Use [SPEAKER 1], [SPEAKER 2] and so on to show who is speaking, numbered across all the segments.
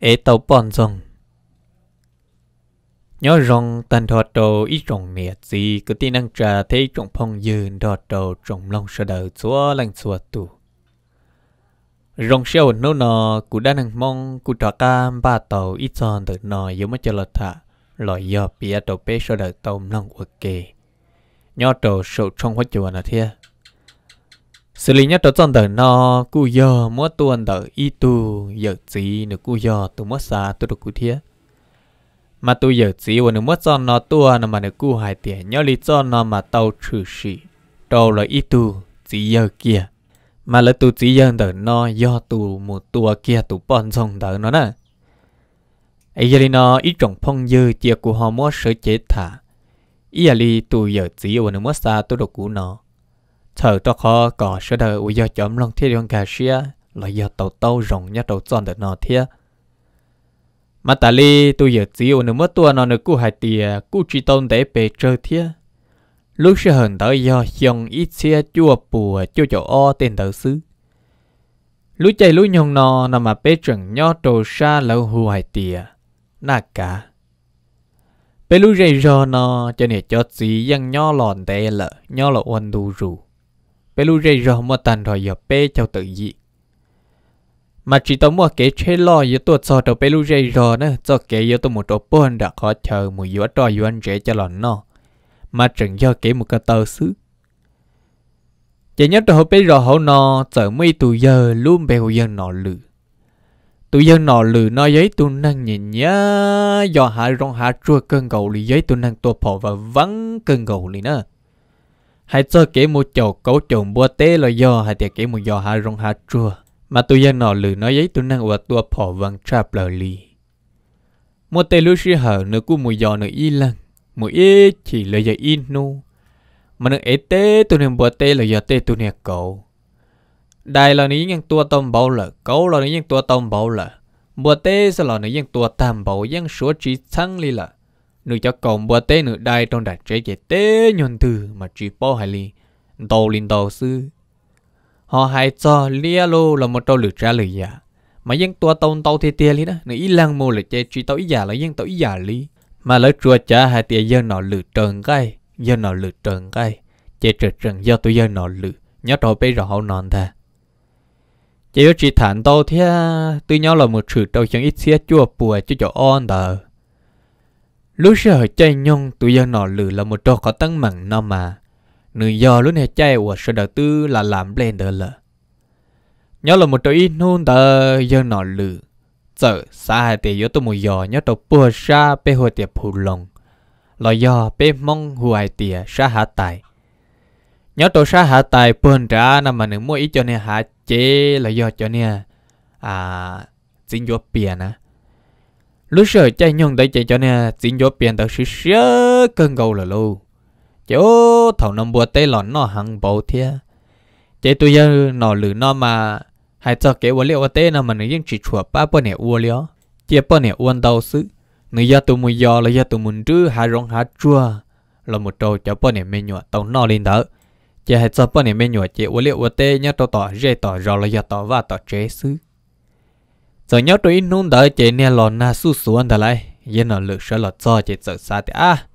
[SPEAKER 1] ế tàu bọn rồng. Nhớ rồng tàn thọ đồ ít rồng nhiệt gì, cứ tin năng trà thấy rồng phong dư thọ đồ rồng lòng sợ đầu chúa lành xua tù. Rồng xeo nô nò, cụ đã năng mong, cụ trọ cam ba tàu ít tròn tự nò giống mất cho lọt thả, lòi dọ bia tàu bế sợ đầu tàu lòng ua kê, Nhớ đồ sầu trong hóa chùa nà thia xử lý nhất đó trong đời nó cú giờ mỗi tuần đời y tu giờ chỉ nữa cú giờ tu mất xa tu được cú thiế mà tu giờ chỉ và nữa mất cho nó tuần mà nữa cú hại tiền nhớ lý do nó mà tàu trừ sĩ đầu là y tu chỉ giờ kia mà là tu chỉ giờ đời nó do tu một tua kia tu bọn dòng đời nó nè ấy giờ nó ít trồng phong dư chia của họ mua sự chết thả ấy là tu giờ chỉ và nữa mất xa tu được cú nó thở cho khó có sẽ đợi ủy do chấm Long thiết đường cà xia là giờ tàu tàu rồng nhất đầu tròn được nó thiết mà ta li tôi giờ chỉ ở nước mất tua nó nước cũ hai tìa cũ chỉ tôn để bề chơi thiết lúc sẽ hận tới do dòng ít xe chua bùa chua chỗ o tên tờ xứ lúc chạy lúc nhông nò nằm mà bề chuẩn nho trồ xa lâu hù hai tìa nà cả bề lúc rây rò nò cho nên cho chỉ dân nho lòn để lợ nho lọ oan du rù bé lu rê rồi mà tàn rồi giờ bé cháu tự dị mà chỉ tao mua kế chế lo giờ tôi cho tao bé lu rê rồi nữa cho kế giờ tôi một chỗ bốn đã hò chờ một giờ trò giờ anh rể cho lòn nò mà chẳng do kế một cái tờ xứ chỉ nhớ tao bé rồi hậu nò chờ mấy tụ giờ luôn bé hậu giờ nó lử tụ dân nò lử nó giấy tụ năng nhìn nhá do hạ rong hạ chua cơn gầu lì giấy tụ năng tua phò và vắng cơn gầu lì nữa hãy cho kế một chỗ cấu trộn bùa tê là do hãy tiệt kế một do hà rong hà chua mà tôi dân nọ lử nói giấy tôi năng và tôi phỏ văn trap lờ lì một tê lưu sư hở nửa cu một do nửa y lăng một ý chỉ là giờ in nu mà nửa ấy tê tôi nên bùa tê là giờ tê tôi nè cậu đại là ní nhân tua tôm bao lợ cậu là ní nhân tua tôm bao lợ bùa tê sẽ là ní nhân tua tam bao nhân số chỉ thăng lì lợ nữ cho cổng bữa tê nữ đai trong đặt trẻ trẻ tê nhuận từ mà chỉ bỏ hai ly đầu linh đầu sư họ hay cho lia lô là một trâu lửa trả lời giả dạ. mà dân tua tông tàu thì tia lý đó nữ ý lăng mô là chơi chỉ tàu ý giả là dân tàu ý giả lý mà lỡ chùa trả hai tia dân nọ lửa trần gai dân nọ lửa trần gai chơi trượt trần do tôi dân nọ lửa nhớ trò bây rõ họ nòn thà chỉ có chỉ thản tàu thì tôi nhớ là một sự trâu chẳng ít xía chua bùa chứ chỗ on đời lúc sẽ hỏi chạy nhông tụi dân nọ lử là một trò có tăng mặn nó mà nữ do lúc này chạy của sự đầu tư là làm lên đỡ lợ nhớ là một trò ít nôn tờ dân nọ lử sợ xa hai tỷ yếu tôi một giò nhớ tôi bùa xa bê hồi tiệp phù lòng lo do bê mong huài tìa xa hạ tài nhớ tôi xa hạ tài bùn trả nằm mà nữ mua ít cho nè hạ chế là do cho nè à xin vô bìa nè lúc sợ chạy nhung để chạy cho nè xin gió biển tàu xí xía cơn gầu là lâu chỗ thầu nông bùa tây lòn nó hằng bầu thia chạy tôi giờ nó lử nó mà hay cho cái uốn liệu tê nó mà nó những chỉ chùa ba bữa nè uốn liệu chia bữa nè uốn đầu xứ nữ gia tụi mùi giò là gia tụi mùi chứ hai rong hai chua là một trâu cho bữa nè mê nhọ tàu nó lên đó chạy hay cho bữa nè mê nhọ chạy uốn liệu tê nhớ tàu tỏ dây tỏ rò là gia tỏ và tỏ chế xứ giờ nhớ tôi nung đợi chị nè lò na su su anh ta lại yên nó lực sợ lọt cho chị sợ xa thì à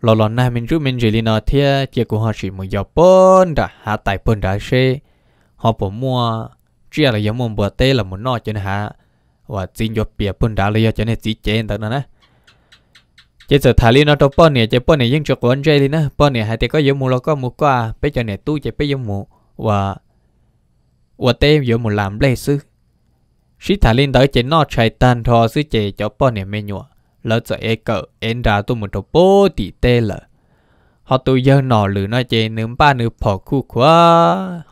[SPEAKER 1] lò lò na mình chú mình chỉ đi nó thia chị của họ chỉ một giờ bốn đã hạ tại bốn đã xe họ bỏ mua chỉ là giống một bữa tê là một nọ cho nên hạ và xin cho bìa bốn đã lấy cho nên chỉ chén đó nè chỉ sợ thà liên nó đâu bọn nè, chỉ bọn nè nhưng cho quán chơi đi nè bọn nè hai tay có giống mua lo có mua qua bây giờ này tu chỉ bây giờ mua và và tê giống mua làm lấy sư สิตาลินเได้เจนนอชัยตันทอซื้อเจจอป้อเนี่ยเมนัวแล้วจะเอกเอ็นดาตัวมุดโปตีเตลฮอตัวยองนอหรือน้อยเจนึงป้านึกพอคู่ขวา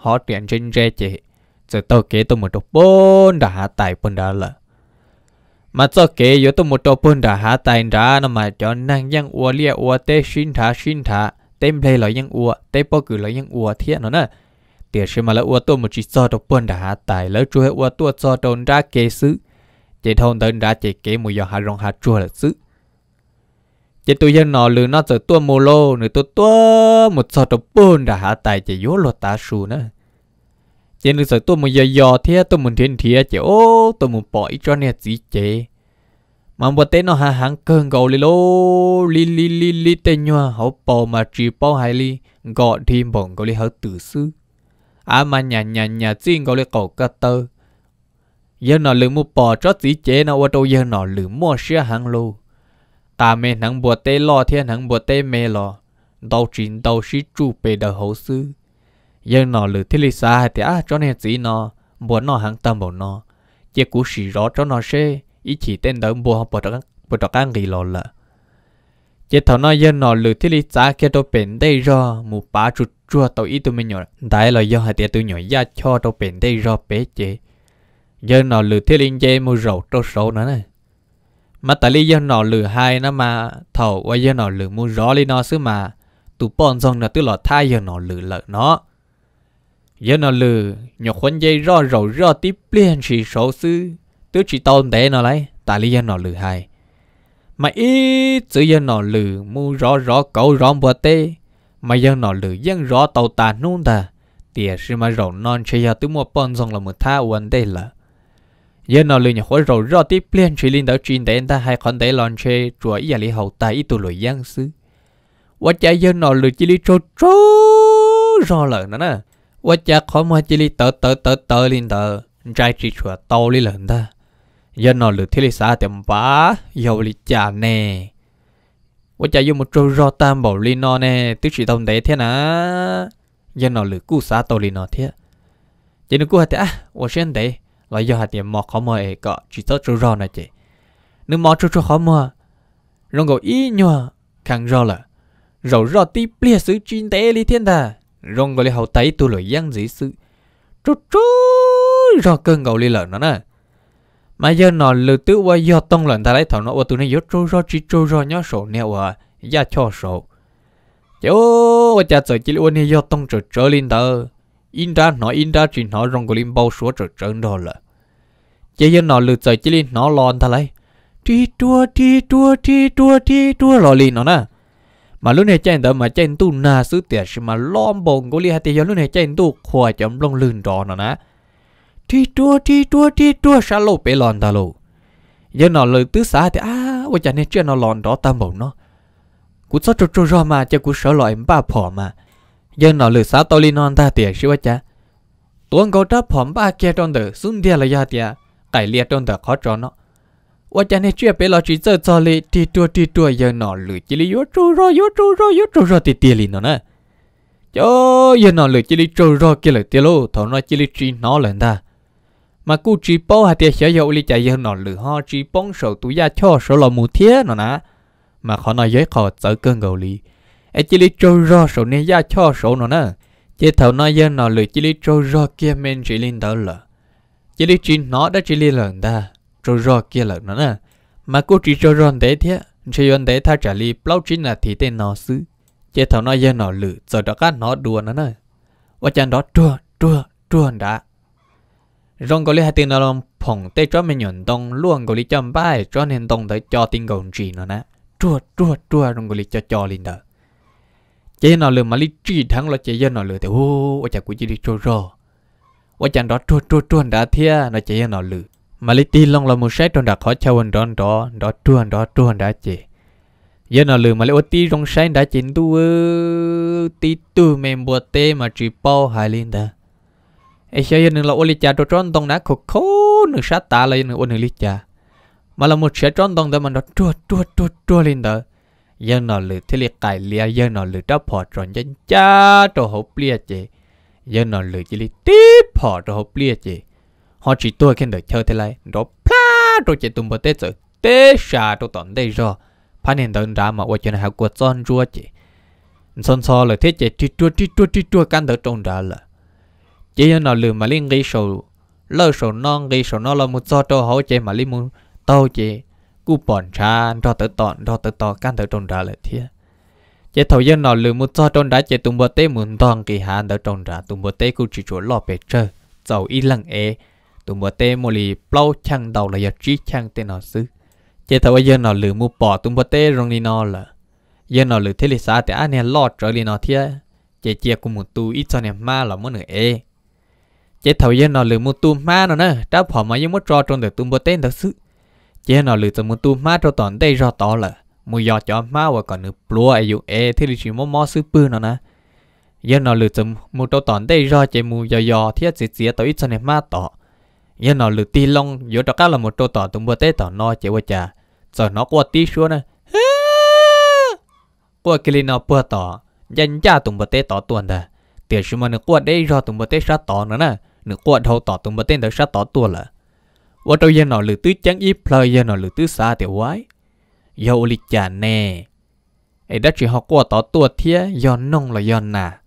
[SPEAKER 1] ฮอเตียนเจนเจเจจะตเกตัวมุดโปนดาหาตายปนดาละมาจะเกยตัวมุดโปนดาหาตายดานมาจอนั่งยังอัวเลียอัวเตชินทาชินทาเต็มเลพลยยังอัวเต็มปอกือเลยยังอัวเทียนนะ tiền xem mà lỡ ua tô một chỉ cho độc buồn đã tại lỡ chúa ua tô cho đồn ra kế xứ chỉ thôn đơn ra chỉ kế một giờ hà rong hà chúa là xứ chỉ tôi dân nó lừa nó giờ tôi mồ lô nữa tôi tôi một cho độc buồn đã tại chỉ yếu lo ta su nữa chỉ nữa giờ tôi một giờ giờ thế tôi muốn thiên thế chỉ ô tôi muốn bỏ cho nè gì chế mà bữa tết nó hà hàng cơn gầu li lô li li li li tên nhau họ bỏ mà chỉ bỏ hai li gọi thêm bọn gọi li hậu tử sư à mà nhà nhà nhà riêng gọi là cầu cơ tơ giờ nó lừa mua bò cho tí chế nó ô tô giờ nó lừa mua xe hàng lô ta mê nắng bùa tê lo thiên nắng bùa tê mê lo đầu chín đầu sĩ chu bề đầu hậu sư giờ nó lừa thiết lý xa thì à cho nên gì nó bùa nó hàng tâm bộ nó chỉ cú sĩ rõ cho nó xe ý chỉ tên đỡ bùa bùa đó bùa đó cái gì lo lợ chế thảo nói dân nọ lừa thiết lý giá kia tôi bền đây rồi mù bá chuột chua tàu ít tôi mới nhỏ đại là do hai tiệt tôi nhỏ ra cho tôi bền đây rồi bé chế dân nọ lừa thiết lý chế mua rầu tôi sầu nữa này mà tại lý dân nọ lừa hai nó mà thầu qua dân nọ lừa mua rõ lý nó xứ mà tụ bọn dòng là tức là thay dân nọ lừa lợ nó dân nọ lừa nhỏ khuôn dây rõ rầu rõ tiếp liền chỉ số xứ tức chỉ tồn tế nó lấy tại lý dân nọ lừa hai mà ít tự dân nọ lử mu rõ rõ cầu rõ bùa tê mà dân nọ lử dân rõ tàu tà nôn ta tìa sư mà rổ non chơi giờ tứ mua bọn dòng là một tha uẩn đây là dân nọ lử nhà khối rổ rõ tiếp liên chỉ linh đảo truyền đến ta hai con tế lon chơi chùa ý lý hậu ta ít tụ lùi giang sư quá cha dân nọ lử chỉ lý trô trô rõ lợn nữa nè quá cha khó mà chỉ lý tờ tờ tờ tờ linh tờ trai chỉ chùa tàu lý lợn ta giờ nó lựa thiết lý xã tiệm bá dầu lý chả nè bố chả dùng một trâu ro tam bảo lý nó nè tức chỉ tổng tế thế nè giờ nó lựa cú xã tổ lý nó thế chỉ nó cú hạt á bố xem tế là do hạt tiệm mò khó mơ có chỉ tốt trâu ro nè chị nếu mò trâu trâu khó mơ rong gầu ý nhòa khang ro là rầu ro tí plia sứ chuyên tế lý thiên ta rong gầu lý hậu tấy tu lỗi giang dĩ sự trâu trâu ro cơn gầu lý lợn nó nè mà giờ nó lừa tự qua do tông lần ta lấy thằng nó qua tụi nó dốt trâu ro chỉ trâu ro nhó sổ neo à ra cho sổ chỗ qua cha sợ chỉ luôn này do tông trở trở lên tờ in ra nó in ra chỉ nó rong của lên bao số trở trở đó là giờ giờ nó lừa trời chỉ lên nó lon ta lấy ti tua ti tua ti tua ti tua lò lên nó nè mà lúc này chen tờ mà chen tu na sứ tiệt mà lom bồn của li hai tiệt giờ lúc này chen tu khoa chấm lông lươn đó nó nè thi chua thi chua thi chua sa lô bê lòn ta lô giờ nó lời tứ xã thì à ôi chả chưa nó lòn đó ta mộng nó cú sót chua chua mà cho cú sợ loại ba phò mà giờ nó lời xã tôi li non ta tiệt chứ cha tuần cầu tráp phò ba kia trong đời xuống địa là ya tiệt liệt trong đời khó cho nó ôi chả chưa bê lò chỉ sợ cho li thi chua thi chua giờ nó lời chỉ li yo chua rồi yo chua rồi thì tiệt li nó nè cho giờ nó lời chỉ li chua rồi kia lời tiệt thằng nó chỉ li chỉ nó lên ta mà cú chỉ bó hạt tiền sẽ dầu đi chạy dầu nọ lửa ho chỉ bóng sầu túi gia cho sầu lò mù thiết nọ nè mà khó nói giấy khó tới cơn gầu lì ấy chỉ lý trâu ro sầu nên da cho sầu nọ nè chế thầu nói dân nọ lửa chỉ lý trâu ro kia men chỉ lên đó lợ chỉ lý chỉ nó đã chỉ lý lần ta trâu ro kia lợ nọ nè mà cú chỉ trâu ro thế thiết chỉ yon thế tha trả lý plau chính là thì tên nọ xứ chế thầu nói dân nọ lửa giờ đó các nọ đùa nọ nè và chàng đó trua trua trua đã rong có lý hai tiền là phồng tê cho mình nhận đông luôn có lý chăm bài cho nên đông tới cho tin gồng gì nó nè chua chua chua rong có lý cho cho lên đó chế nó lừa mà lý trị thắng là chế nó lừa thì ô ô chả quý chỉ đi cho rò ô chàng đó chua chua chua đã thia nó chế nó lừa mà lý tin long là một sách trong đặc khó chào anh đó đó đó chua đó chua đã chế giờ nó lừa mà lấy ô tí rong sách đã chín tu tí tu mềm bùa tê mà chỉ bao hai lên đó ai chơi yên là ôn cha cho tròn tông đã khô khô nửa sát ta là yên ôn nửa lịch cha mà là một sẽ tròn tông đó mà nó chua chua chua chua lên đó giờ nó lử thế liệt cài lia giờ nó lử đã bỏ tròn chân cha cho hộp lia chị giờ nó lử chỉ liệt tiếp bỏ cho hộp lia chị họ chỉ tua khen được chơi thế này đó pha rồi chị tùng bờ tết rồi tê xà tôi tận đây rồi phát hiện tượng ra mà quay chuyện hào của son rua chị son so lời thế chị chua chua chua chua chua can đỡ trong đó là chỉ là nó lừa mà linh gây sầu lơ sầu non gây sầu non là một do cho họ chế mà linh muốn tao chế cú bọn cha cho tới tọn cho tới tọ can tới trồng ra lại thiệt. chế thầu dân nó lừa một do trồng đá chế tùng bờ tê muốn toàn kỳ hạn tới trồng ra tùng bờ tê cú chỉ chỗ lọ bể chơi giàu y lăng é e, tùng bờ tê mồi lì plau chăng đầu là giờ trí chăng tên nó xứ chế thầu dân nó lừa mua bỏ tùng bờ tê rong đi nó là giờ nó lừa thế lịch xa thì anh em lọt trở đi nó thiệt. chế chia cùng một tu ít cho nè ma là muốn nửa é e chế thầu yên nó lừa một tu ma nó nè đã họ mà giống mất trò trong được tu bơ tên thật sự chế nó lừa từ một tu ma cho toàn đây do to là mùi giò cho ma và còn nửa plua ai dụ e thì chỉ mua mò sư pư nó nè yên nó lừa từ một cho toàn đây do chế mua giò giò thì chỉ chỉ tới ít cho nên ma tỏ yên nó lừa ti long vô cho các là một trò tỏ tu bơ tên tỏ nó chế qua trà giờ nó qua tí xua nè qua kia lên nó bơ tỏ dân cha tụng bơ tên tỏ tuần ta tiền mà nó qua đây do tụng bơ tên sát tỏ nữa nè nửa quạt hậu tỏ tụm bờ tên thật sát tỏ tua là và trâu dân nọ lử tứ chẳng ít plei dân nọ lử tứ xa tiểu quái dầu lịch chả nè ấy đã chỉ họ quạt tỏ tua thía do nông là do nà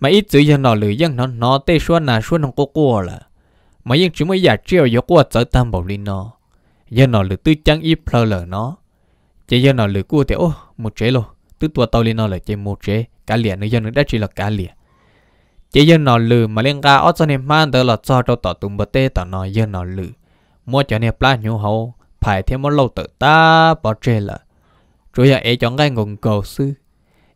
[SPEAKER 1] mà ít chữ dân nọ lử dân nó nó tê xua nà xua nông cô quạt là mà dân chỉ mới giả chiều do quạt tới tam bảo linh nọ, dân nọ lử tứ chẳng ít plei là nó chỉ dân nọ lử cua ô, một chế luôn tứ tua tàu linh nọ là chế một chế cá lìa nữa dân nữa đã chỉ là cá lìa chỉ dân nó lử mà liên ca ở cho nên mang tới là cho đâu tỏ tùng bớt tê tỏ nó dân nó lử mua cho nên pla nhu hậu phải thêm một lâu tự ta bỏ trê là chủ yếu ấy chọn cái ngùng cầu sư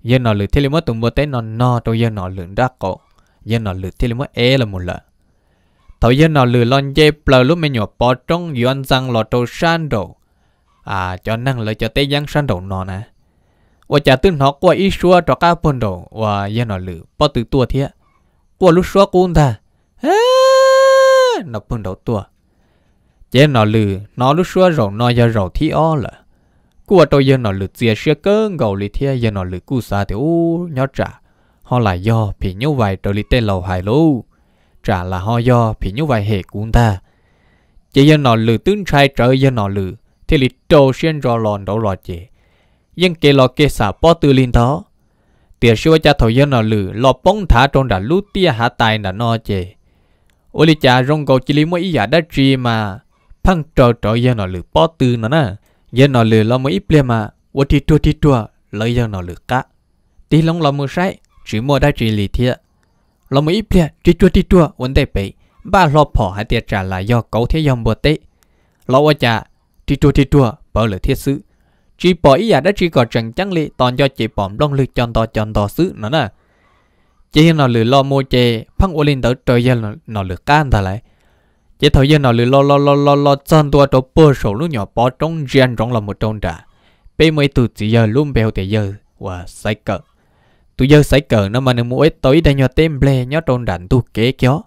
[SPEAKER 1] dân nó lử thì mất tùng bớt tê nó no đâu dân nó lử ra cổ dân nó lử thì mất é là một lần thầu dân nó lử lon dê pla lúc mình nhỏ bỏ trong dù răng lọ trâu san đồ à cho năng lợi cho tê giang san đồ nó nè và chả tư nó qua ít xua cho cá bồn đồ và dân nó lử bỏ từ tua thiệt của lúc xóa cún thà nó bưng đầu tua chế nó lừ nó lúc xóa rầu nó giờ rầu thi o là của tôi giờ nó lừ chia sẻ cơn gầu lì thia giờ nó lừ cú xa thì u nhó trả họ lại do vì như vậy tôi lì tên lầu hài lú trả là họ do vì như vậy hệ cún ta chỉ giờ nó lừ tướng trai trở giờ nó lừ thì lì trâu xuyên rò lòn đầu lò chế nhưng kê lò kê xả bó tư linh đó tiền siêu cha thầu dân nó lử lọ bóng thả trong đã lú tia hạ tài là no chê ô li cha rong cầu chỉ lý mỗi giả đã chi mà phăng trò trò dân nó lử bó tư nó nè dân nó lử lo mỗi ít liền mà ô ti tua ti tua lấy dân nó lử cá tí lông lo mưa sai chỉ mua đã chỉ lì thiệt lo mỗi ít liền ti tua ti tua vấn đề bị ba lo phò hai tiệt trả là do cậu thế dòng bờ tê lo ô cha ti tua ti tua bảo lử thiết sự chỉ bỏ ý giả đã chỉ có chẳng chẳng lì toàn cho chỉ bỏm đông lực chọn to chọn to xứ nữa nè chỉ hiện nó lừa lo mua chè phăng ô lên tới trời giờ nó, lừa can thà lại chỉ thời gian nó lừa lo lo lo lo lo chọn tua cho bơ sổ lúc nhỏ bỏ trong riêng trong là một trong trà bây mới từ chỉ giờ luôn bèo thì giờ và sai cờ tụi giờ sai cờ nó mà nó mua ít tới đây nhỏ tên ble nhỏ trong đàn tu kế kéo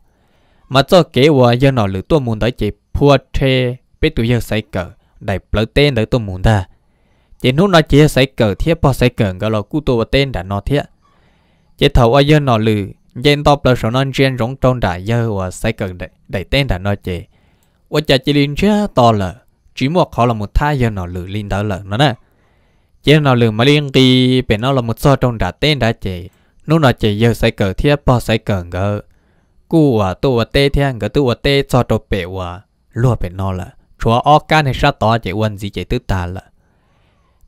[SPEAKER 1] mà cho kế và giờ nó lừa tua muốn tới chỉ phua tre bây tụi giờ sai cờ đại bờ tên tới tôi muốn ta chỉ nút nó chia sấy cờ thiết bỏ sấy cờ gọi là cú tổ tên đã nó thiết chỉ thầu ở dân nó lử dân tộc là số non trên rong trong đã dơ và sấy cờ đẩy tên đã nó chỉ và chả chỉ liên chưa to là chỉ một họ là một thai dân nó lử liên đó là nó nè chỉ nó lử mà liên kỳ bên nó là một so trong đã tên đã chỉ nút nó chỉ giờ sấy cờ thiết bỏ sấy cờ ngờ cú và tổ tên thiết ngờ tổ tên cho trộn bể và lúa bên nó là chúa organ hay sao to chỉ quân gì chỉ tứ ta là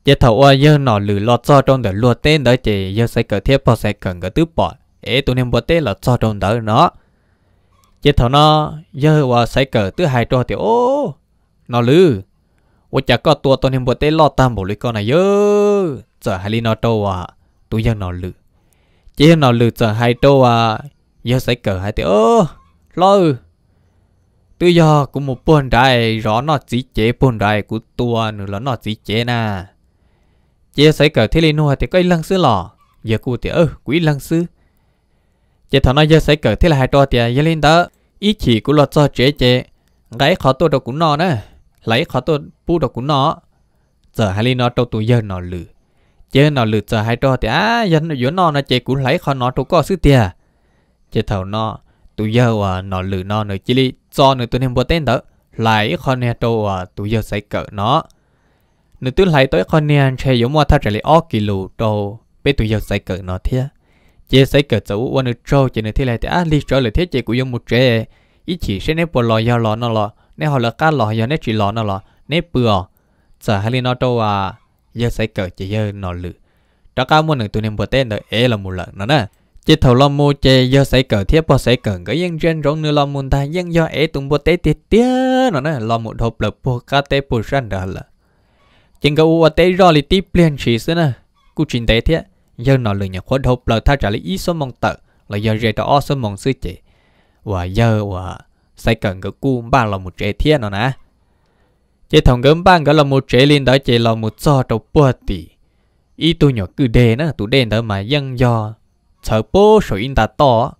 [SPEAKER 1] giờ thầu ơi giờ nọ lử lo cho trong đời luo tên đó chị giờ sẽ cởi thiếp vào sẽ cần cái thứ bỏ ế tụi nem bỏ tên là cho trong đời nó giờ thầu nó giờ và sẽ cởi thứ hai cho thì ô nó lử ô chả có tua tụi nem bỏ tên lo tam bộ lưỡi con này giờ giờ hai ly nó trâu à tụi giờ nọ lử chỉ nó lử giờ hai trâu à giờ sẽ cởi hai thì ô lo tự do cũng một buồn đại rõ nó chỉ chế buồn đại của tua nữa là nó chỉ chế na chị sẽ cờ thế linh hoa thì có lăng sư lò giờ cụ thì ơ quý lăng sư chị thằng nó giờ sẽ cờ thế là hai to thì giờ lên đó ý chỉ của lọt cho chế chế gái khó tôi đâu cũng nó nè lấy khó tôi bu đâu cũng nó giờ hai linh nó trâu tụi giờ nó lử chế nó lử giờ hai to thì á dân nó vốn nó nó chế cũng lấy khó nó trâu có sư tiền chị thầu nó tụi giờ à nó lử nó nữa chỉ li cho nữa tụi nên bữa tên đó lấy khó nè trâu à tụi giờ sẽ cờ nó nếu tôi lấy tới con nè chơi giống mua thắt trở lại ó kỳ lù đồ bây tụi giờ sai cỡ nó thế chơi sai cỡ cháu quan nữ trâu chỉ nữ thế này thì á lý trở lại thế chơi của giống một trẻ ý chỉ sẽ nếp bò lò do lò nó lò nè họ là cá lò do nếp chỉ lò nó lò nếp bừa giờ hai lý nó trâu à giờ sai cỡ chơi giờ nó lử đó cá mua nữ tụi nên bữa tên đợi é là một lần nó nè chỉ thầu lo mua chè do sấy cờ thiết bò sấy cờ cái dân trên rong nửa lo muốn thay dân do é tung bộ tế tiệt tía nó nè lo một hộp lập bộ cá tế bò săn đó là chừng cái uất tế rồi thì tiếp liền chỉ xí nè cú chuyện tế thế giờ nó lười nhà khuất hộp lời tha trả lý ý số mong tợ là giờ rẻ đó số mong sư chị và giờ và sai cần cái cú ba là một trẻ thế nó nè chế thằng gấm ban cái là một trẻ liền đó chế là một do đầu bùa tỷ ý tôi nhỏ cứ đề nữa tụ đen đó mà dân do sợ bố sợ in ta to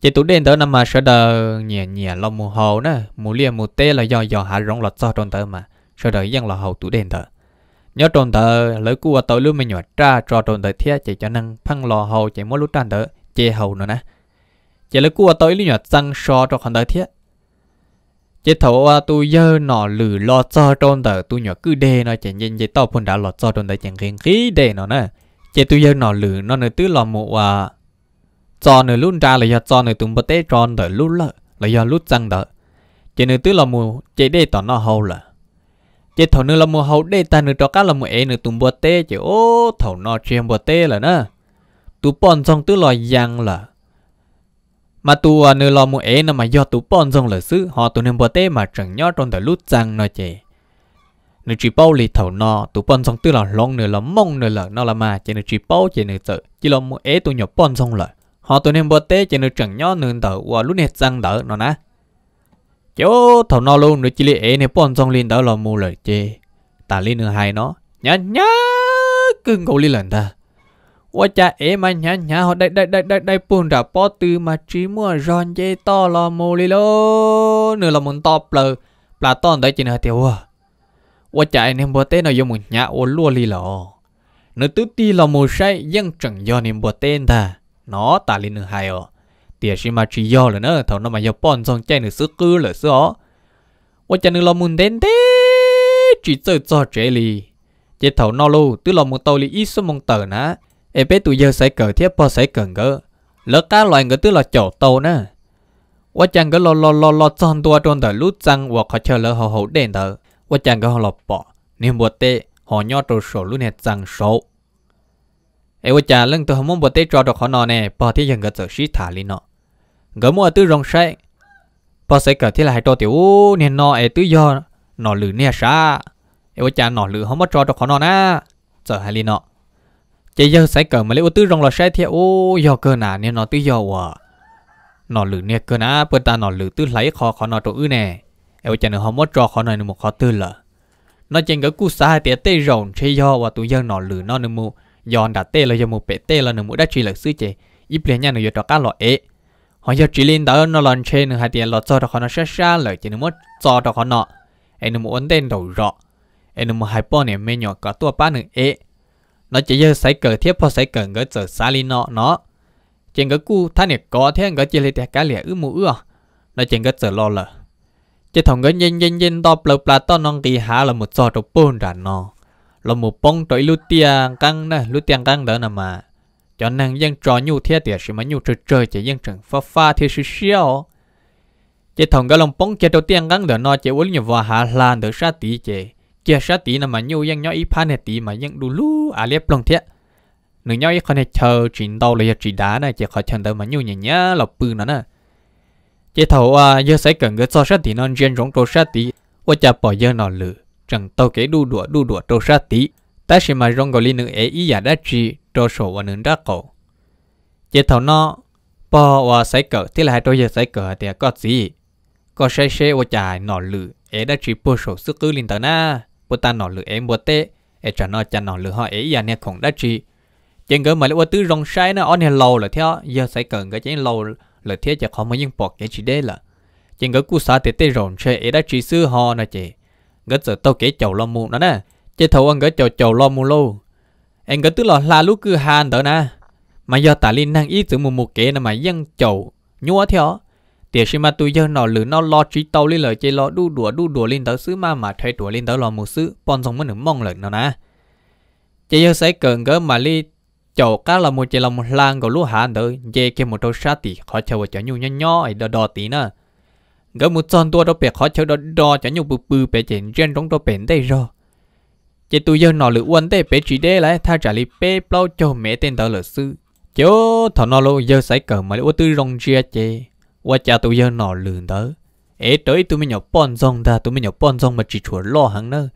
[SPEAKER 1] chế tụ đen đó nằm mà sợ đờ nhẹ nhẹ là mù hồ nữa mù lia mù tê là do do hạ rong lọt do trong tớ mà sau đó dân là hậu tủ đền thờ nhớ tròn thờ lỡ cua tàu lưu mình nhỏ tra trò tròn thờ thiết chạy cho năng phăng lò hậu chạy mỗi lúc tràn thờ chê hậu nữa nè chạy lỡ cua tàu lưu nhỏ răng so cho con thờ thiết chỉ thầu à tu dơ nọ lử lo cho tròn thờ tu nhỏ cứ đê nó chạy nhìn chạy tàu phun đã lo cho tròn thờ chẳng khiến khí đê nó nè chỉ tu dơ nọ lử nó nơi tứ lò mụ à cho nơi luôn ra là do cho nơi tụm bớt tế tròn thờ lú lợ là do lút răng thờ chỉ nơi tứ lò mụ chỉ đê tỏ nó hậu là chế thầu nữa là mùa hậu đây ta nữa cho cá là mùa ấy nữa tùng bò tê chứ ô thầu nó chiêm bò tê là nè tụ bòn trong tứ loài giang là mà tụ à, nữa là mùa ấy nó mà do tụ bòn trong là xứ họ tụ nên bò tê mà chẳng nhớ trong thời lút giang nói chè nữa chỉ bao lì thầu nọ tụ bòn trong tứ là long nữa là mong nữa là nó là mà chỉ nữa chỉ bao chỉ nữa tự chỉ là mùa ấy tụ nhỏ bòn trong là họ tụ nên bò tê chỉ nữa chẳng nhớ nữa tự và lút hết giang đỡ nó nè chỗ thầu nó luôn nữa chỉ lấy ấy này bọn trong liên đó là mua lời chê ta liên nữa hai nó nhá nhá cưng cầu liên lần ta quá cha ấy mà nhá nhá họ đây đây đây đây đây buồn đã bỏ từ mà chỉ mua ròn chê to là mù lì lô nữa là muốn to plờ là to đấy chỉ là tiểu à quá cha anh em bữa tên nó dùng một nhá ô luôn lì lò nữa tứ ti là mù say dân chẳng do niệm bữa tên ta nó ta liên nữa hay rồi à tiền gì mà chỉ do là nó thầu nó mà giờ bọn trong chơi nữa sứ cứ là sứ ó và chân nó muốn đến thế chỉ sợ cho chạy lì Chết thầu nó luôn, tức là một tàu lì ít số mong tờ nã em bé tụi giờ sẽ cờ thiết bao sẽ cần gỡ lỡ cá loài người tức là chỗ tàu nè và chân cái lo lo lo lo chọn tua trong tờ lút răng hoặc khó chờ lỡ họ hậu đèn tờ và chân cái họ lọp bỏ niềm buồn tệ họ nhỏ trâu sổ luôn hết răng sổ ê và chân lưng tôi không muốn buồn tệ cho được họ nọ nè bỏ thì dần cái sợ sĩ thả lên gỡ mua tư rong say bỏ sẽ cỡ thế là hai trò tiểu nên nó ấy tư do nó lử nè xa ấy cha nó lử không mất trò cho khó nó na giờ hai liền nó chỉ giờ sẽ cỡ mà lấy ô tư rong là say thì ô do cơ nà nên nó tư do à nó lử nè cơ nà bữa ta nó lử tư lấy khó khó nó chỗ ư nè ấy cha nó không mất trò khó nó nên một khó tư lợ nó chèn cái cú xa thì tê rồng chơi do và tụi dân nó lử nó nên mu giòn đã tê là do mu bể tê là nên mu đã chỉ là sư chế ít liền nha nó do cho cá lọ ế họ cho chỉ lên đó nó lần trên hai tiền lọt cho đó họ nó sát sát lời chỉ nó mất cho đó họ nọ em nó muốn tên đầu rõ em nó muốn hai bọn này mấy nhỏ có tua ba nữa ế nó chỉ cho sấy cờ thiết พอ sấy cờ ngỡ trở xa lên nọ nó trên cái cu thằng này có thế ngỡ chỉ lấy tiền cá lẻ ư mũ ư à. nó trên cái trở lo lờ chỉ thằng ngỡ nhân nhân nhân to bờ bờ to non kỳ hà là một cho đầu bồn ra nọ là một bông trời lút tiền căng nè lút tiền căng đó nè mà cho nên dân trò nhu thế thì sự mà nhu trời trời chỉ dân trần pha pha thì sự siêu chỉ thằng cái lòng bóng chơi đầu tiên gắn được nó chỉ uống nhiều và hạ lan được sát tí chỉ chỉ sát tí là mà nhu dân nhỏ ít pan này tí mà dân đủ lú à liệp lòng thế nửa nhau ít con này chờ chuyện đâu là chỉ đá này chỉ khỏi chân đâu mà nhu nhỉ nhá lọc bự nó nè chỉ thầu à giờ sẽ cần cái so sát tí non dân rong trâu sát tí và chả bỏ giờ nó lử chẳng tàu cái đu đùa đu đùa trâu sát tí ta sẽ mà rong gọi linh nữ ấy ý giả đã chỉ trô sổ và nướng rác cổ chế thầu nó bò và sấy cờ thì là hai trôi giờ sấy cỡ thì có gì có xe xe và chài nọ lử ế đã chỉ bò sổ sức cứ linh tờ na bò ta nọ lử ế bò tê ế chả nó chả nọ lử họ ế giờ nè khổng đã chỉ chế ngỡ mà lại tứ rong sai nó on nè lâu là theo giờ sấy cờ cái chế lâu là theo chả khó mới nhưng bỏ cái chỉ đây là chế ngỡ cú sa thì tê rồng xe ế đã chỉ sư họ nè chế ngỡ giờ tao kế chầu lo mù nó nè chế thầu ăn gỡ chầu chầu lo mù lâu anh có tức là là lúc cứ hàn đó na mà do ta linh năng ý tưởng một một kế mà dân chầu nhua theo tiệt sĩ mà tôi giờ nó lử nó lo trí tàu lên lời chơi lo đu đùa đu đùa lên tới xứ mà mà thay đùa lên tới lo một xứ bọn dòng mới được mong lợn nào nè chơi giờ sẽ cần gỡ mà li chầu cá là một chơi là một làng của lúa hàn tới dễ kiếm một đôi sát thì khó chơi và chở nhu nho nho ấy đò đò tí nữa gỡ một son tua đó bẹt khó chơi đò đò chở nhu bự bự bẹt chơi riêng trong đó bẹt đây rồi chỉ tôi giờ nó lựa uốn tê bé chỉ đê lại tha trả lý bé bao cho mẹ tên đó là sư chớ thằng nó lô giờ sải cờ mà lựa tư rong chia chê qua cha tôi giờ nó lừa đó ế tới tôi mới nhỏ bon rong ta tôi mới nhỏ bon rong mà chỉ chùa lo hẳn nơ,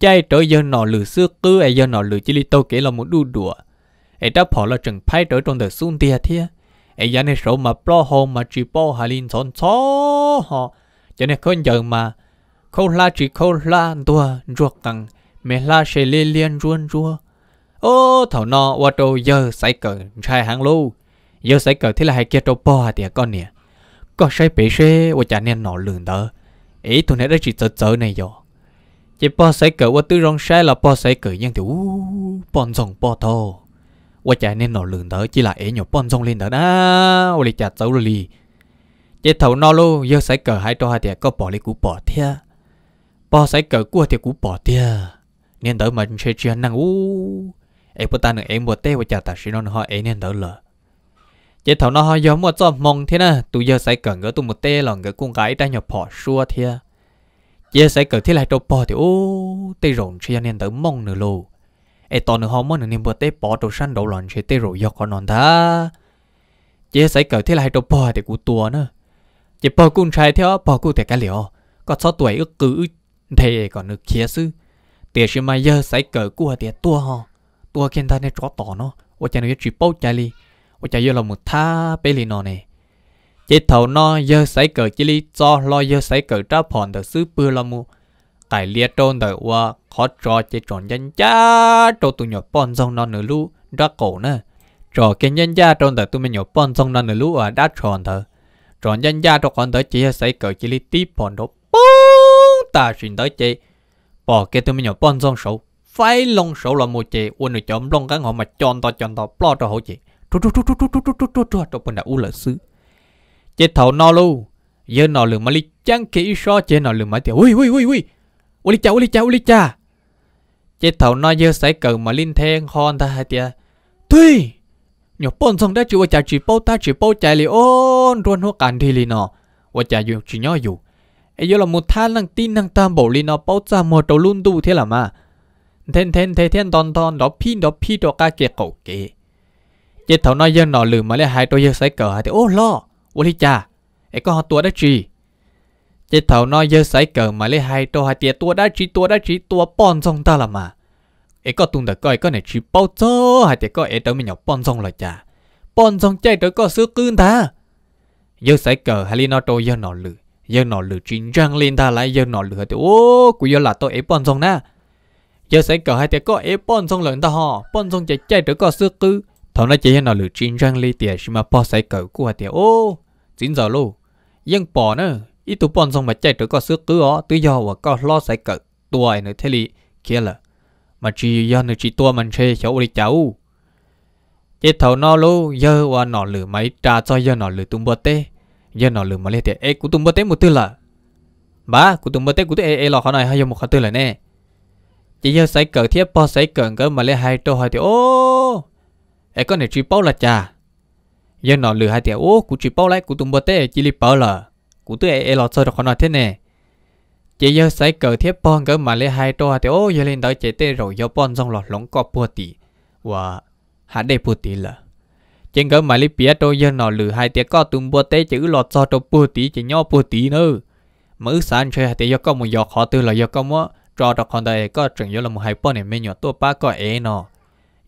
[SPEAKER 1] chạy tới giờ nó lừa sư cứ ấy giờ nó lừa chỉ lý tao kể là một đu đùa ế đã bỏ là chừng phải tới trong thời xuân tia thế, ế giờ này số mà bao hôm mà chỉ bao hà linh son số họ cho nên không giờ mà khâu la chỉ khâu la tua ruột cẳng mẹ la sẽ lê liên ruôn rua. Ô, thảo nọ, qua trâu giờ xảy cờ sai hàng lô. Giờ xảy cờ thế là hai kia trâu bò à tìa con nè. Có sai bể xe, qua chả nên nọ lường tờ. Ý tụi này đã chỉ tờ tờ này dọ, Chỉ bò xảy cờ qua tư rong sai là bò xảy cờ nhưng thì uuuu, bọn dòng bò thô. Qua chả nên nọ lường tờ, chỉ là ế nhỏ bọn dòng lên tờ đó. Ô lì chả tấu lì. Chỉ thảo nọ lô, giờ xảy cờ hai trâu hai tìa có bỏ lì cú bỏ thia. Bò xảy cờ cua thì cú bỏ thia nên đỡ mà chơi chơi năng u em bữa ta nữa em bữa té với chả ta xin nó họ em nên đỡ lờ chế thầu nó họ gió mua cho mong thế na tụi giờ sai cẩn gỡ tụi một té lòng gỡ con gái ta nhập họ xua thia chế sai cẩn thế lại đâu bỏ thì ô tê rộn chơi nên đỡ mong nữa lù ai tao nữa họ muốn nữa nên bữa té bỏ đồ săn đầu lòng chơi tê rộn gió còn non ta chế sai cẩn thế lại đâu bỏ thì cú tua nữa chế bỏ cung trai theo bỏ cú thì cái liệu có số tuổi ước cứ thế còn được kia sư tiền xí mai giờ sai cỡ của tiền tua ho tua khen ta nên chó tỏ nó ô cha nó chỉ bao chạy li ô cha giờ là một tha bê li nó này chết thầu nó giờ sai cỡ chỉ li cho lo giờ sai cỡ trao phòn từ xứ bưa là mu tại liệt trôn đời qua khó trò chết tròn nhân cha trâu tụi nhỏ bọn dòng nó nửa lũ ra cổ nữa trò cái nhân cha trôn đời tụi mình nhỏ bọn dòng nó nửa lũ ở đã tròn thở tròn nhân gia trâu còn à, tới chỉ sai cỡ chỉ li tiếp phòn đó ta xin tới chế bỏ cái tụi mình nhỏ bọn dòng sầu phải lòng sầu là một chế, quên được chấm lòng cái họ mà chọn to chọn to lo cho họ chế, tru tru tru tru tru tru tru tru tru tru tru bên đã u lợi sư chết thầu no lu giờ nó lừa mà li chăng kỹ so chết nó lừa mà thì ui ui ui ui uli cha uli cha uli cha chết thầu no giờ sẽ cần mà linh thiên hòn ta hay tia tuy nhỏ bọn dòng đã chịu trả chỉ bao ta chỉ bao chạy li ôn luôn hoa cản thì li nọ hoa trả dù chỉ nhỏ dù ấy giờ là một than năng tin năng tam bổ li nó bao giờ một đầu luôn đủ thế là mà thiên thiên thế thiên ton ton đó pin đó pin đó cả kia cổ kì chết thầu nói giờ nó lử mà lấy hai đôi giờ sấy cờ hai thì ô lo ô li cha ấy có họ tua đã chi chết thầu nói giờ sấy cờ mà lấy hai đôi hai tiệt tua đã chi tua đã chi tua bòn trong ta là mà ấy có tung được coi có này chỉ bao giờ hai tiệt có ấy tới mình nhọc bon trong là cha bon trong chạy tới có sướng cưng ta giờ sấy cờ hai li nó tôi giờ nó lừa giờ nó lửa chính răng lên ta lại giờ nó lửa thì ô của giờ là tôi ép bọn xong na giờ sẽ cỡ hai tiếng có ép bọn xong lần ta họ bọn xong chạy chạy được có xưa cứ thằng nó chỉ nó lửa chính răng lên tiệc mà bỏ sẽ cỡ qua tiệc ô chín giờ luôn nhưng bỏ nữa ít tụ bọn xong mà chạy được có xưa cứ ó tự do và có lo sẽ cỡ tuổi nữa thế li kia là mà chỉ do nữa chỉ tua mình chơi cháu đi cháu chết thầu nó luôn giờ và nó lửa máy trà cho giờ nó lửa tung bớt tê giờ nó lừa mà lấy tiền, ê, cụ tụm bơ tết một tư là, ba cụ tụng bơ tết cụ tụm ê ê lọ khó này hay dùng một khó tư là nè, chỉ giờ sấy cờ thiết po sấy cờ cơ mà lấy hai tô hai thì ô, ê con này truy bao là cha, giờ nó lừa hai tiền, ô, cụ truy bao lại cụ tụng bơ tết chỉ li bao là, cụ tụm ê ê lọ sơ được khó này thế nè, chỉ giờ sấy cờ thiết po cơ mà lấy hai tô hai thì ô, giờ lên đợi chế tê rồi giờ pon xong lọ lỏng cọ bùa tì, và hả đây bùa tì là trên cơ mà lý bia tôi dân nó lử hai tiết có tung bùa tế chữ lọt cho tôi bút tí chỉ nhỏ bút tí nữa. Mà ước sáng chơi hai tiết có một giọt khó từ là giờ có mua, trò đọc hòn đời có trưởng giờ là một hai bọn này mê nhỏ tôi ba có ế nó.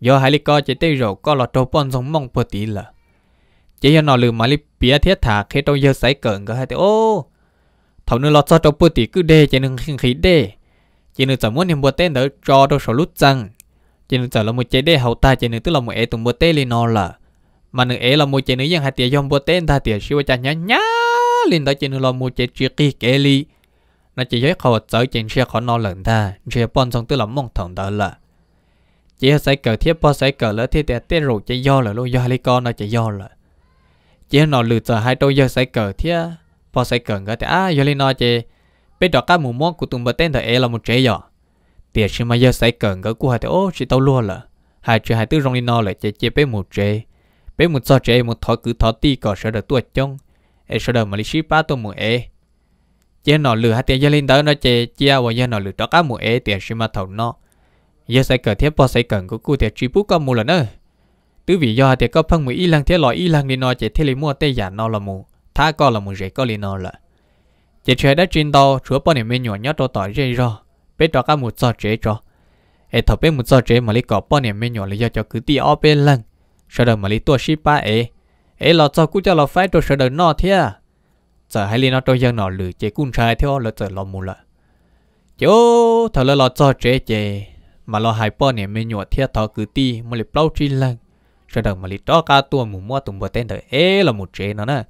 [SPEAKER 1] Giờ hai lý có chỉ tế rồi có lọt tôi bọn giống mong bùa tí là. Chỉ giờ nó lử mà lý bia thiết thả khi tôi giờ xảy cẩn cơ hai tiết ô. Thằng nữa lọt cho tôi bút tí cứ đê chỉ khinh khí đê. Chỉ nâng chẳng muốn em bùa tên nữa trò tôi sổ lút răng. Chỉ nâng chẳng là một chế đê hậu ta chỉ nâng tức là một ế tung bùa tế lên nó là mà nữ ế là mua chế nữ dân hai tiền dòng bữa tên ta tiền siêu cha nhá nhá linh lên tới trên là mua chế chia kỳ kê li nó chỉ giới khẩu tới trên xe khó nó lần ta xe bọn xong tư là mong thằng đó là chỉ sẽ cờ thiết bao sẽ cờ lỡ thiết tiền tiền rủ chỉ do là luôn do hai con nó chỉ do là chỉ nó lừa giờ hai đôi giờ sẽ cờ thiết bao sẽ cờ người ta à do lên nó chỉ biết đó các mù món của tụi bữa tên thời ế là một chế giỏ tiền xin mà giờ sẽ cờ người của hai thì ô chỉ tao luôn là hai chữ hai tư rong lên nó lại chỉ chỉ biết một chế bé một giờ trẻ một thói cứ thói ti có sợ được tuổi chông e sợ được mà lý sĩ ba tôi một e chế nọ lừa hai tiền gia lên tới nó chế chia và giờ nọ lừa đó cá một e tiền sĩ mà thầu nó giờ sẽ cởi thiết bao sẽ cần của cụ tiền chỉ bút có một lần nữa tứ vị do thì có phân mười y lăng thế loại y lăng đi nó chế thế lấy mua tây giả nó là mù tha co là mù rễ có lý nó là chế chơi đã trên tàu chúa bao niệm nhỏ nhát tôi tỏi rơi rồi bé đó cả một giờ trẻ cho ai thọ bé một giờ chế mà lấy cọ bao niệm nhỏ lý do cho cứ ti ở bên lăng sợ đời mà lý tua ship ba ế ế lọ cho cú cho lọ phải cho sợ đời nọ thế à? giờ hay lý nó cho dân nọ lử chế cún trai theo lọ giờ lọ mù lợ chỗ thở lọ lọ cho chế chế mà lọ hai bò này mình nhọ thế à, thọ cứ ti mà lý bao chi lần sợ đời mà lý đó cả tua mù mua tụm bờ tên đời ế là một chế nó nè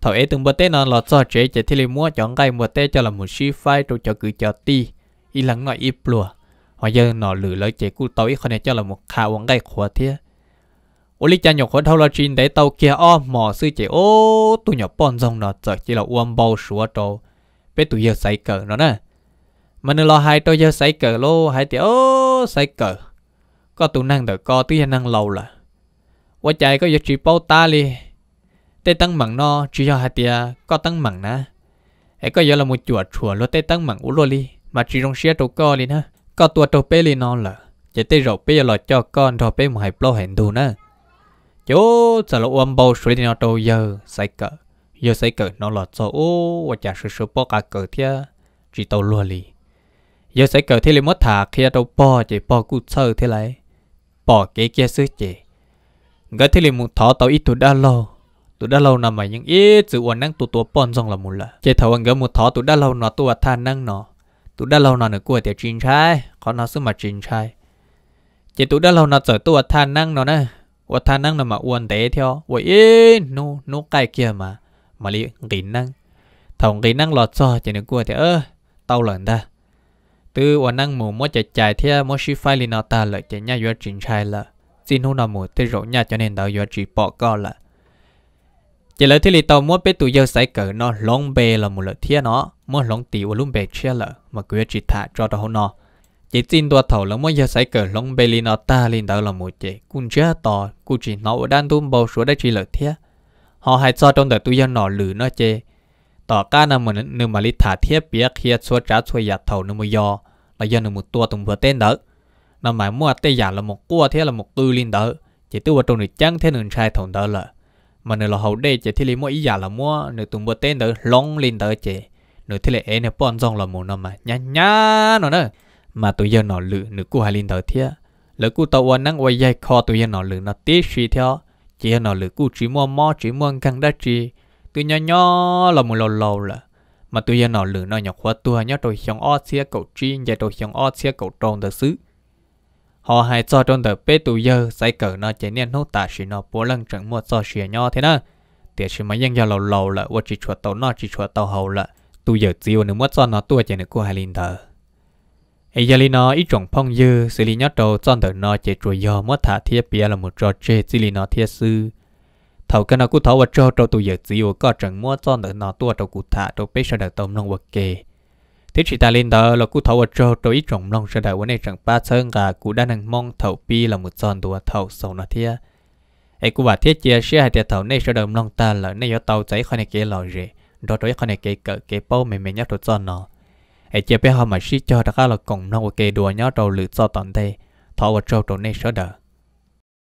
[SPEAKER 1] thọ ế tụm bờ tên nó lọ cho chế chế thì lý mua chọn cái mua tên cho là một ship phải cho cho cứ cho ti y lắng nói ít plua họ giờ nọ lử lỡ chế cú tối không này cho là một khả quan cái khóa thế à ô lý cha nhục hỗn thâu là chín để tàu kia o mò sư chế ô tụi nhỏ bòn rồng nọ giờ chỉ là uom bao súa trâu bé tụi giờ say cờ nó nè mà nó lo hai tôi giờ say cờ lô hai tiểu ô say cờ có tụi năng đỡ co tụi năng lâu là quá chạy có giờ chỉ bao ta li tê tăng mặn nó chỉ cho hai tia có tăng mặn nè ấy có giờ là một chuột chuột lo tê tăng mặn u lô li mà chỉ trong xe trâu co li nè có tụi trâu bé li non là chỉ tê rậu giờ lo cho con trâu bé một hai plo hẹn thù nè chỗ giờ là ôm bao suy thì nó đâu giờ say cờ, giờ say cờ nó là cho ô và chả sự sự bỏ cờ cỡ thia chỉ tàu lùa lì giờ say cờ thì lấy mất thả khi đâu bỏ chỉ bỏ cú sơ thế này, bỏ cái kia sứ chỉ cái thì lấy một thọ tàu ít tuổi đã lâu tụ đã lâu nằm mà những ít sự uẩn năng tụ tụ bòn xong là một là chỉ thầu anh cái một thọ tụ đã lâu nó tụ than năng nó tụ đã lâu nó nữa của tiệt trinh trai còn nó sứ mà trinh trai chỉ tụ đã lâu nó trở tụ than năng nó nè 我他能那么问题条，我耶努努改 kia mà mà li kỹ năng thằng kỹ năng lọt cho chỉ nên cua thì ơ tao lần ta từ 我能母摸 chạy chạy theo 摸是 phải li nó ta lợi chạy nhà vừa trình sai là xin hôn nó mù tới rộ nhà cho nên tao vừa chỉ bỏ co là chỉ lợi thì li tao mua bé tụi giờ sai cỡ nó long bề là một lợi thế nó mua long tì và lông bề chia là mà cứ chỉ thả cho tao hôn nó chỉ tin đua thầu là mỗi giờ xảy cờ lông bê nó ta lên đầu là một chế cũng chưa to, cũng chỉ nó ở đan tung bầu số đây chỉ lợi thiết họ hay cho trong đời tôi dân nó lử nó chế tỏ ca là mình nên mà lý thả thiết biết khi số trả số giả thầu nên mà do là do nên một tua từng vừa tên đó nó mà mua tê giả là một cua thế là một cư lên đó chỉ tôi vào trong này chẳng thế nên sai thầu đó là mà nên là hậu đây chỉ thì lý mỗi ý giả là mua nửa từng vừa tên đó long lên đó chế nửa thì lại em này bọn dòng là một nó mà nhá nhá nó nữa mà tôi giờ nó lử nữ cô hai linh thở thia lỡ cô tàu quan năng quay dây kho tôi giờ nó lử nó tiếc suy theo chỉ nó lử cô chỉ mua mò chỉ mua căng đá chi tôi nhỏ nhỏ là một lầu lầu là mà tôi giờ nó lử nó nhỏ khóa tua nhớ tôi xong o xia cậu chi và tôi xong o xia cậu tròn tờ xứ họ hay cho trong tờ bê tụi giờ say cờ nó chạy nên hốt tả chỉ nó bố lần chẳng mua cho xìa nhỏ thế nè tiếc chỉ mà dân giờ lầu lầu là chỉ chuột tàu nó chỉ chuột tàu hầu là tụi giờ chiều nữa mất cho nó tua chạy nữa cú hai linh thở ai giờ nó ít trồng phong dư xử lý nhát đầu chọn được nó chế chuối do mất thả thiết bia là một trò chơi xử lý nó thiết sư thầu cái nó cũng thầu và cho trâu tụi giờ chỉ có chẳng mua chọn được nó tua đầu cụ thả trâu bế sợ được tôm nông vật kề thế chỉ ta lên đó là cụ thầu và cho trâu ít trồng nông sợ được vấn đề chẳng ba sơn cả cụ đã năng mong thầu pi là một chọn đùa thầu sầu nó thiết ai cụ bà thiết chia sẻ hai tiệt thầu này sợ được nông ta là này do tàu cháy khỏi này kia lò rể đó đối khỏi này kia cỡ kia bao mềm mềm nhát đồ chọn nó ai chế bé họ mà sĩ cho đã là cùng nông kê đùa nhớ trâu lự cho tận thế thọ vật trâu trâu nên sợ đỡ